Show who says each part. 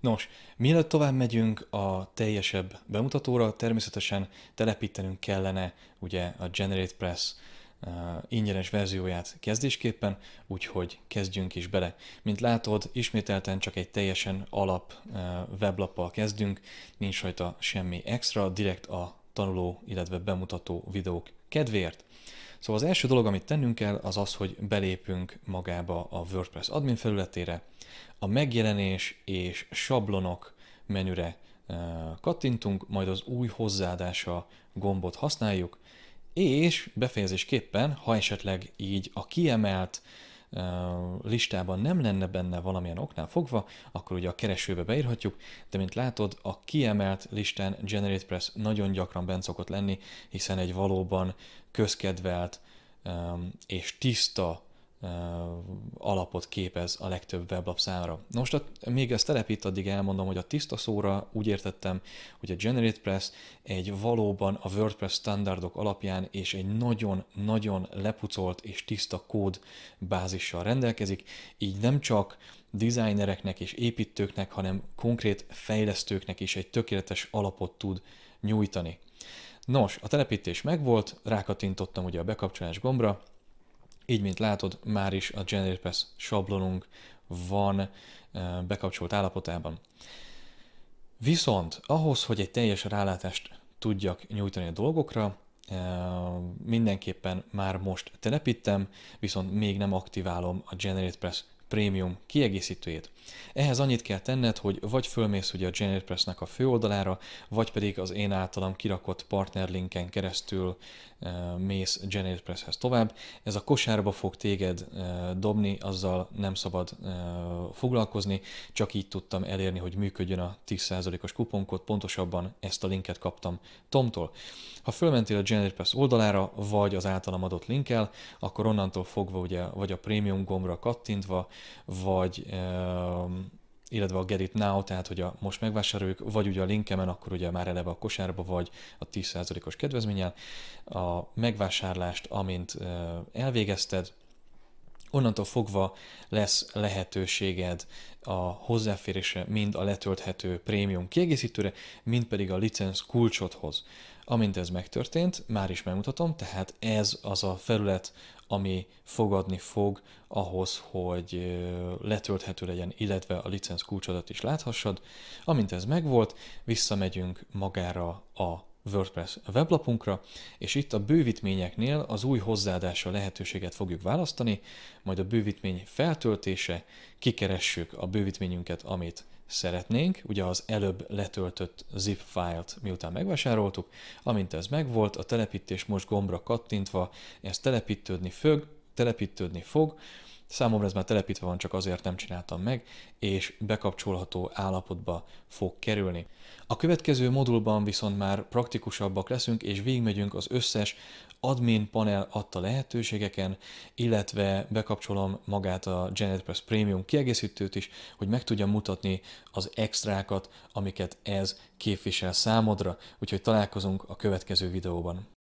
Speaker 1: Nos, mielőtt tovább megyünk a teljesebb bemutatóra, természetesen telepítenünk kellene ugye a Generate Press uh, ingyenes verzióját kezdésképpen, úgyhogy kezdjünk is bele. Mint látod, ismételten csak egy teljesen alap uh, weblappal kezdünk, nincs rajta semmi extra, direkt a tanuló, illetve bemutató videók kedvéért. Szóval az első dolog, amit tennünk kell, az az, hogy belépünk magába a WordPress admin felületére, a megjelenés és sablonok menüre eh, kattintunk, majd az új hozzáadása gombot használjuk, és befejezésképpen, ha esetleg így a kiemelt listában nem lenne benne valamilyen oknál fogva, akkor ugye a keresőbe beírhatjuk, de mint látod, a kiemelt listán Generate Press nagyon gyakran bent szokott lenni, hiszen egy valóban közkedvelt és tiszta alapot képez a legtöbb weblap számára. most a, még ezt telepít, addig elmondom, hogy a tiszta szóra úgy értettem, hogy a GeneratePress egy valóban a WordPress standardok alapján és egy nagyon-nagyon lepucolt és tiszta kód bázissal rendelkezik, így nem csak designereknek és építőknek, hanem konkrét fejlesztőknek is egy tökéletes alapot tud nyújtani. Nos, a telepítés megvolt, rákattintottam ugye a bekapcsolás gombra, így, mint látod, már is a GeneratePass sablonunk van eh, bekapcsolt állapotában. Viszont ahhoz, hogy egy teljes rálátást tudjak nyújtani a dolgokra, eh, mindenképpen már most telepítem, viszont még nem aktiválom a GeneratePress Premium kiegészítőjét. Ehhez annyit kell tenned, hogy vagy fölmész ugye a GeneratePress-nek a főoldalára, vagy pedig az én általam kirakott partnerlinken keresztül uh, mész GeneratePress-hez tovább. Ez a kosárba fog téged uh, dobni, azzal nem szabad uh, foglalkozni, csak így tudtam elérni, hogy működjön a 10%-os kuponkot pontosabban ezt a linket kaptam Tomtól. Ha fölmentél a GeneratePress oldalára, vagy az általam adott linkkel, akkor onnantól fogva ugye vagy a Premium gombra kattintva, vagy illetve a Get It Now, tehát hogy a most megvásároljuk, vagy ugye a linkemen, akkor ugye már eleve a kosárba, vagy a 10%-os kedvezménnyel a megvásárlást, amint eh, elvégezted, onnantól fogva lesz lehetőséged a hozzáférése mind a letölthető prémium kiegészítőre, mind pedig a licenc kulcsodhoz. Amint ez megtörtént, már is megmutatom, tehát ez az a felület, ami fogadni fog ahhoz, hogy letölthető legyen, illetve a licenc kulcsodat is láthassad. Amint ez megvolt, visszamegyünk magára a WordPress weblapunkra, és itt a bővítményeknél az új hozzáadása lehetőséget fogjuk választani, majd a bővítmény feltöltése, kikeressük a bővítményünket, amit szeretnénk, ugye az előbb letöltött zip fájlt miután megvásároltuk, amint ez megvolt, a telepítés most gombra kattintva, ez telepítődni fog, telepítődni fog, számomra ez már telepítve van, csak azért nem csináltam meg, és bekapcsolható állapotba fog kerülni. A következő modulban viszont már praktikusabbak leszünk, és végigmegyünk az összes admin panel adta lehetőségeken, illetve bekapcsolom magát a GenetPress Premium kiegészítőt is, hogy meg tudjam mutatni az extrákat, amiket ez képvisel számodra, úgyhogy találkozunk a következő videóban.